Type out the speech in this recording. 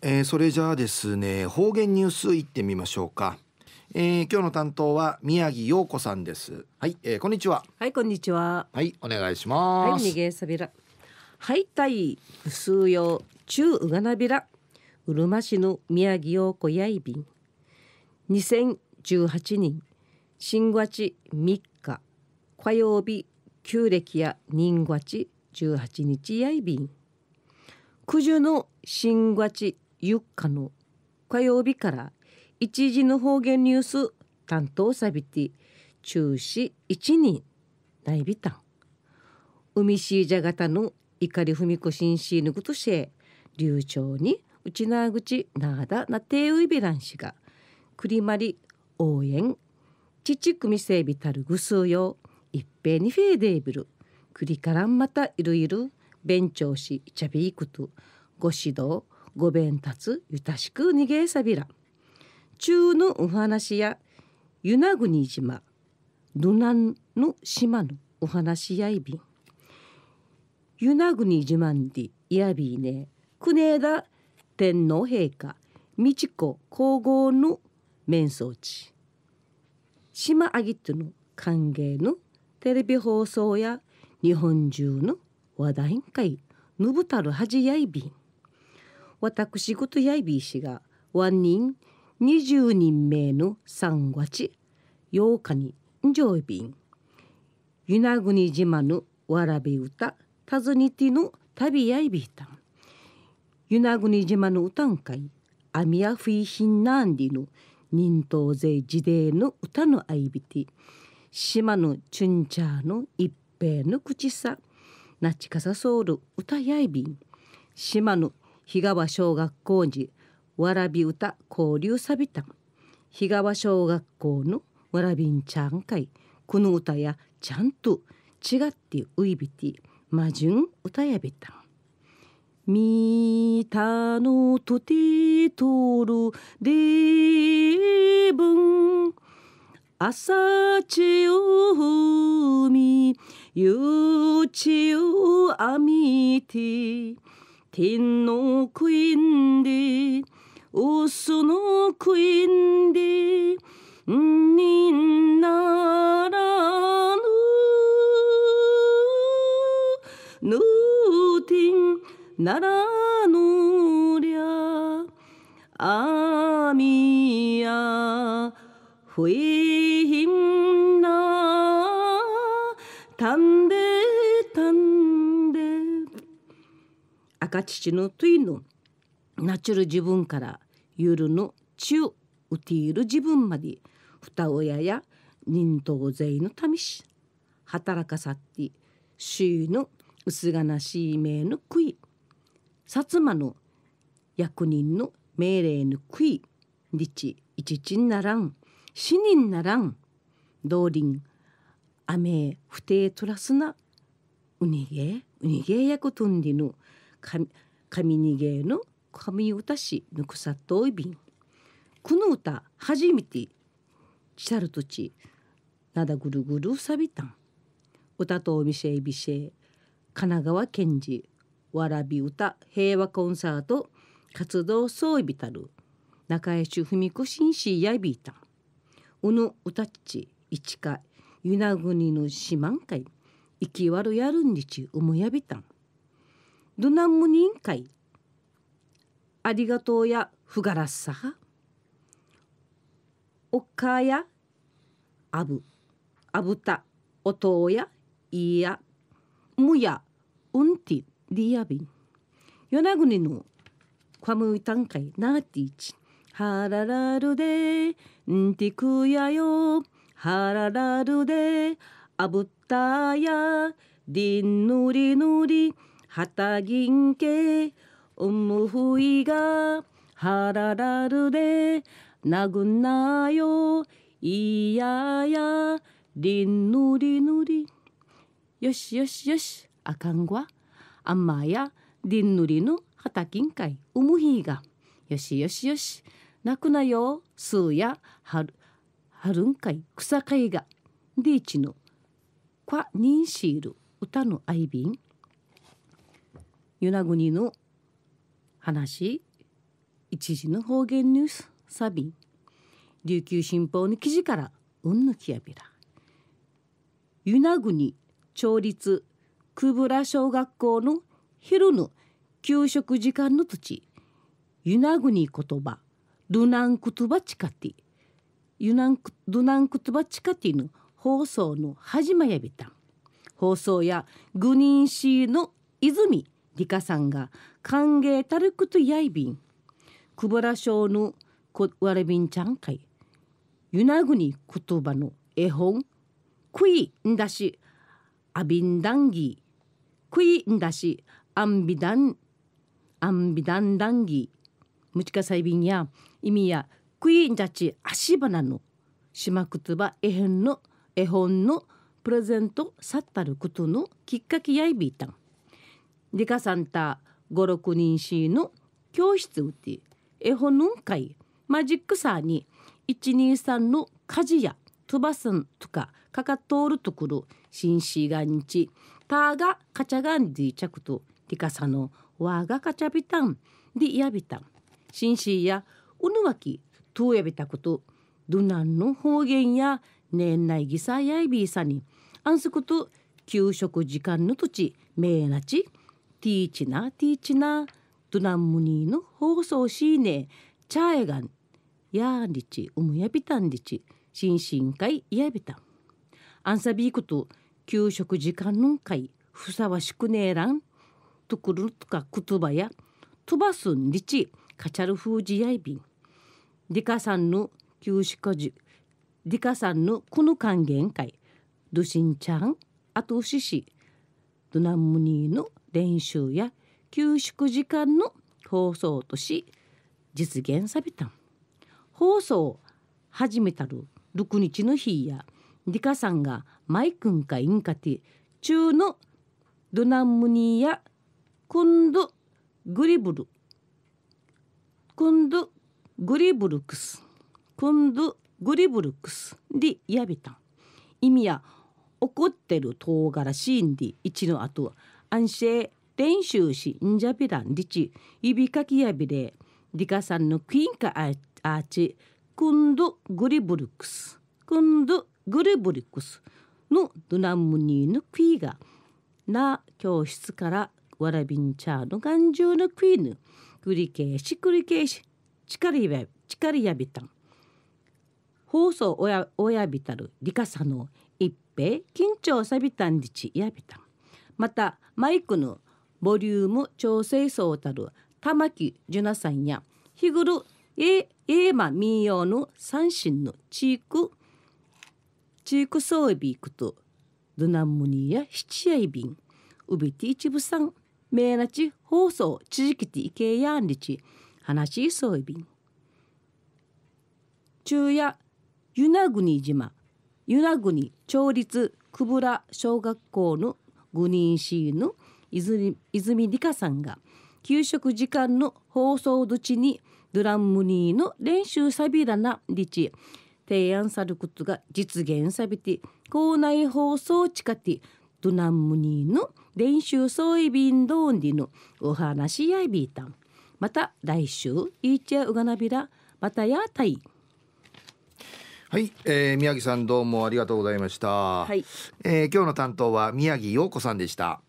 えー、それじゃあですね方言ニュースいってみましょうか、えー、今日の担当は宮城陽子さんですはい、えー、こんにちははいこんにちははいお願いしますはい逃げさびらはいたい数用中うがなびらうるま市の宮城陽子やいびん2018人新月3日火曜日旧暦や人月18日やいびん九十の新月4日の火曜日から一時の方言ニュース担当サビティ中止1人内ビタン海しいじゃがたの怒り文み新しんいぬことしえ流暢にうちなぐちなだなてういべらんしがくりまり応援ちちくみせびたるぐすうよいっぺにフェーデーブルくりからんまたいろいろ弁償しちゃびいくとご指導ごべんたつゆたしく逃げえさびら中のお話やゆぐにじ島ぬなんの島のお話やいびんぐにじ島んでいやびいねえだ天皇陛下美智子皇后の面相地島あぎとの歓迎のテレビ放送や日本中の話題会ぬぶたるはじやいびん私ごとやいびいしが、ワン人、二十人名の三月、八日に、上位便。与那国島のわらび歌、たずにての旅やいびいたん。与那国島の歌ん会、アミアフィヒンナンディの人東勢自伝の歌のあいびて、島のチュンチャーの一平の口さ、なちかさそうる歌やいびん、島の日川小学校にわらび歌交流さびたん日川小学校のわらびんちゃん会この歌やちゃんと違ってういびてまじゅん歌やびたんみたのとてとるでぶん朝ちをふみゆちをあみて天のクイーンでオスのクイーンでにならぬぬてんならぬりゃあみやふえ赤父のというのなちる自分からゆるのちゅううている自分まで二親や人頭税のためし働かさって周囲の薄なしい命の悔い薩摩の役人の命令の悔い日一日ならん死人ならん道林雨不定トラスなうにげうにげやことんでぬ神にげの神歌しぬくさといびん。この歌初めてチャルトチなだぐるぐるさびたん。歌とお店えびせ神奈川県じ。わらび歌平和コンサート活動総いびたる中江み文子紳士やびたん。うぬ歌っち一かゆなぐにぬしまんかい生きわるやるんにちうむやびたん。どなんニンカイ。ありがとうやふがらッさハ。おかやあぶあぶたおとうやいやむやうんてりやびヨナグ国のこむいたんかいなテていちはららるでんてくやよはららるであぶたやりんぬりぬりはたぎんけうむふいがはららるでなぐなよいややりんぬりぬりよしよしよしあかんわあんまやりんぬりぬはたきんかいうむひいがよしよしよしなくなよすうやはるはるんかい草かいがでいちのこにんしいる歌のあいびん与那国の話一時の方言ニュースサビ琉球新報の記事からうんぬきやびら与那国町立久倉小学校の昼の給食時間の土ユナグニ言葉ルナンクトバチカティユナンクルナンクトバチカティの放送の始まやびた放送やグニンシーの泉リカさんが歓迎たることやいびんくぼらしょうぬこわれびんちゃんかいゆなぐに言葉の絵本くいんだしあびんだんぎくいんだしあんびだんあんびだんだんぎむちかさいびんや意味やクイーンたちばなのしまくつば絵本の絵本のプレゼントさったることのきっかけやいびいたん。リカサンタ56人しの教室うて絵本のんかいマジックさに123の家事や飛ばすんとかかかっとおるところ紳士がんちたがかちゃがんでちゃくとリカサのわがかちゃびたんでやびたん紳士やうぬわきとやびたことどなんの方言や年内ぎさやいびいさにあんすこと給食時間の土地めいなちティーチナティーチナドナムニーの放送しーネチャーエガンヤーリチウムヤビタンリチ新進会ヤビタンアンサビークと給食時間の会ふさわしくねえらんとくるとか言葉や飛ばすんリチカチャルフージイビンデリカさんの給食時リカさんのこの還元会ドシンちゃんあとうししドナムニーの練習や給食時間の放送とし実現されたん放送始めたる6日の日やリカさんがマイクンかインカティ中のドナムニーや今度グリブル今度グリブルクス今度グリブルクスでやびた意味や怒ってる唐辛子ディ一の後は安静練習しんじゃびらんりち指かきやびれリカさんのクイーンかアーチクングリブルクスクンドグリブルクスのドナムニーのクイーがな教室からわらびんちゃーの眼中のクイーヌグリケーシクリケーシチカ力やリヤビタン放送親親びたるリカさんの一平緊張さびたんりちやびたんまたマイクのボリューム調整層たる玉木ュナさんや日ぐるええま民謡の三振のチークチーク装備くとドナムニや七合瓶うテて一部さんめなち放送ちじきていけやんりち話しそう中夜ナグニ島ナグニ町立久倉小学校の5人 C の泉理香さんが給食時間の放送土にドラムニーの練習サビラなリチ提案さることが実現さびて校内放送地下てドラムニーの練習装備便どんディのお話やいびいたんまた来週イーチャウガナビラまたやたい。はい、えー、宮城さんどうもありがとうございました。はい、えー、今日の担当は宮城陽子さんでした。